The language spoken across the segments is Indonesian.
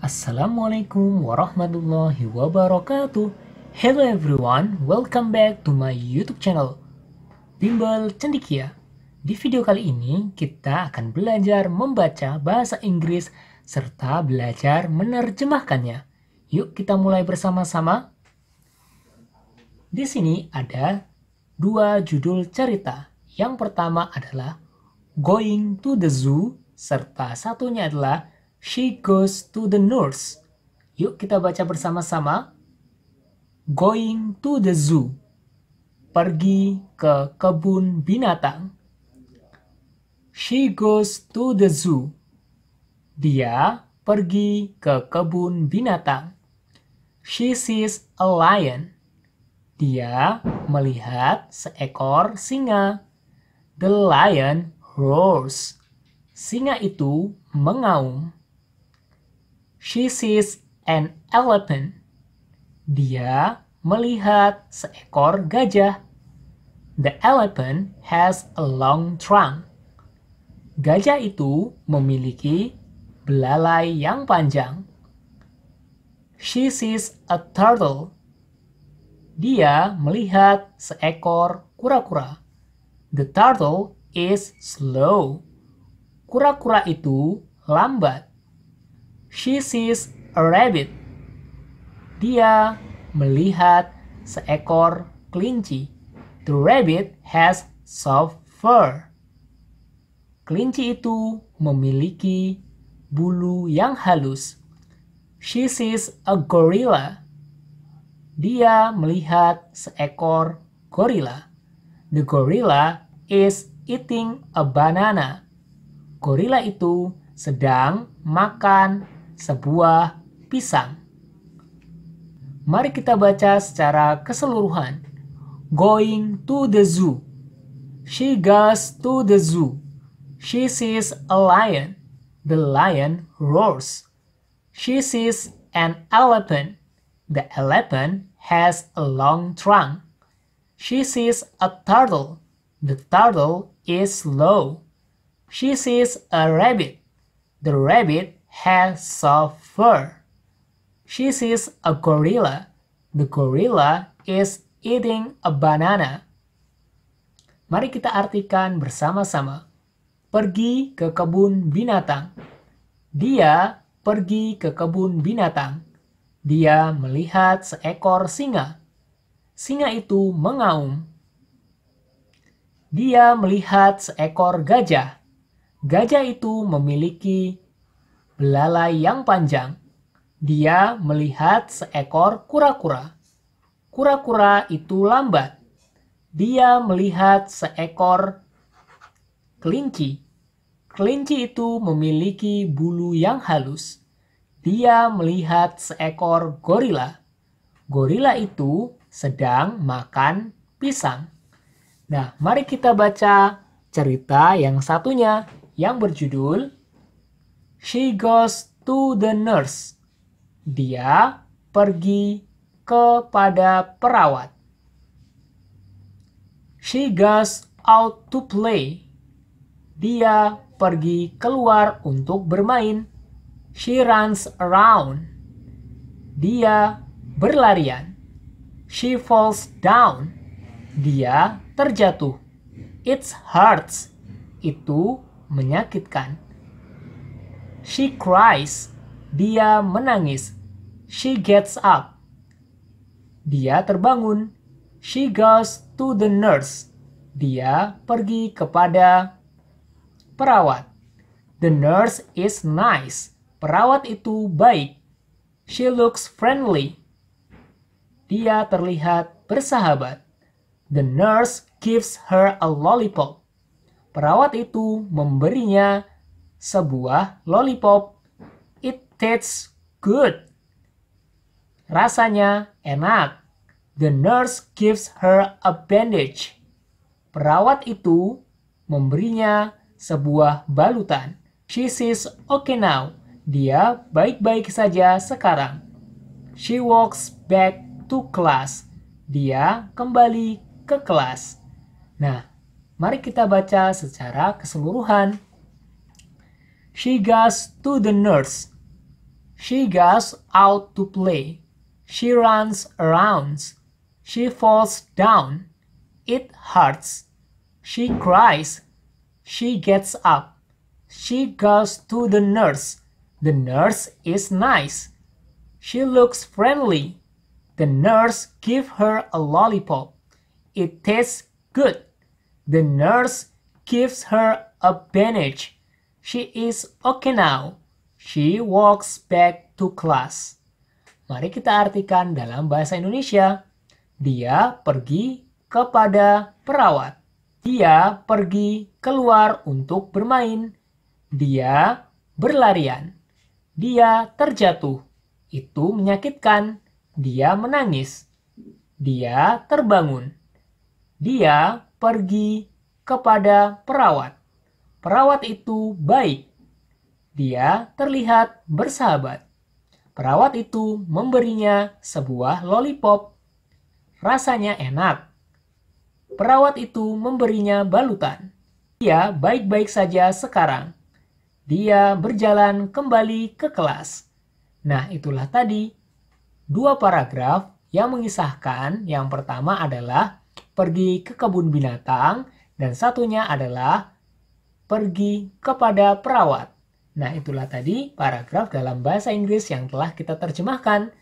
Assalamualaikum warahmatullahi wabarakatuh Hello everyone, welcome back to my youtube channel Bimbel Cendikia ya. Di video kali ini kita akan belajar membaca bahasa Inggris Serta belajar menerjemahkannya Yuk kita mulai bersama-sama Di sini ada dua judul cerita Yang pertama adalah Going to the Zoo serta satunya adalah She goes to the nurse. Yuk kita baca bersama-sama. Going to the zoo. Pergi ke kebun binatang. She goes to the zoo. Dia pergi ke kebun binatang. She sees a lion. Dia melihat seekor singa. The lion roars. Singa itu mengaum. She sees an elephant. Dia melihat seekor gajah. The elephant has a long trunk. Gajah itu memiliki belalai yang panjang. She sees a turtle. Dia melihat seekor kura-kura. The turtle is slow. Kura-kura itu lambat. She sees a rabbit. Dia melihat seekor kelinci. The rabbit has soft fur. Kelinci itu memiliki bulu yang halus. She sees a gorilla. Dia melihat seekor gorila. The gorilla is eating a banana. Gorila itu sedang makan sebuah pisang. Mari kita baca secara keseluruhan. Going to the zoo. She goes to the zoo. She sees a lion. The lion roars. She sees an elephant. The elephant has a long trunk. She sees a turtle. The turtle is slow. She sees a rabbit. The rabbit has soft fur. She sees a gorilla. The gorilla is eating a banana. Mari kita artikan bersama-sama. Pergi ke kebun binatang. Dia pergi ke kebun binatang. Dia melihat seekor singa. Singa itu mengaum. Dia melihat seekor gajah. Gajah itu memiliki belalai yang panjang, dia melihat seekor kura-kura. Kura-kura itu lambat. Dia melihat seekor kelinci. Kelinci itu memiliki bulu yang halus. Dia melihat seekor gorila. Gorila itu sedang makan pisang. Nah, mari kita baca cerita yang satunya yang berjudul She goes to the nurse. Dia pergi kepada perawat. She goes out to play. Dia pergi keluar untuk bermain. She runs around. Dia berlarian. She falls down. Dia terjatuh. It hurts. Itu menyakitkan. She cries. Dia menangis. She gets up. Dia terbangun. She goes to the nurse. Dia pergi kepada perawat. The nurse is nice. Perawat itu baik. She looks friendly. Dia terlihat bersahabat. The nurse gives her a lollipop. Perawat itu memberinya sebuah lollipop. It tastes good. Rasanya enak. The nurse gives her a bandage. Perawat itu memberinya sebuah balutan. She says okay now. Dia baik-baik saja sekarang. She walks back to class. Dia kembali ke kelas. Nah, mari kita baca secara keseluruhan. She goes to the nurse. She goes out to play. She runs around. She falls down. It hurts. She cries. She gets up. She goes to the nurse. The nurse is nice. She looks friendly. The nurse gives her a lollipop. It tastes good. The nurse gives her a bandage. She is okay now. She walks back to class. Mari kita artikan dalam bahasa Indonesia. Dia pergi kepada perawat. Dia pergi keluar untuk bermain. Dia berlarian. Dia terjatuh. Itu menyakitkan. Dia menangis. Dia terbangun. Dia pergi kepada perawat Perawat itu baik. Dia terlihat bersahabat. Perawat itu memberinya sebuah lollipop. Rasanya enak. Perawat itu memberinya balutan. Dia baik-baik saja sekarang. Dia berjalan kembali ke kelas. Nah, itulah tadi dua paragraf yang mengisahkan. Yang pertama adalah pergi ke kebun binatang dan satunya adalah pergi kepada perawat. Nah, itulah tadi paragraf dalam bahasa Inggris yang telah kita terjemahkan.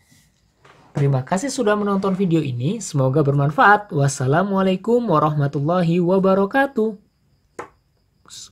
Terima kasih sudah menonton video ini. Semoga bermanfaat. Wassalamualaikum warahmatullahi wabarakatuh.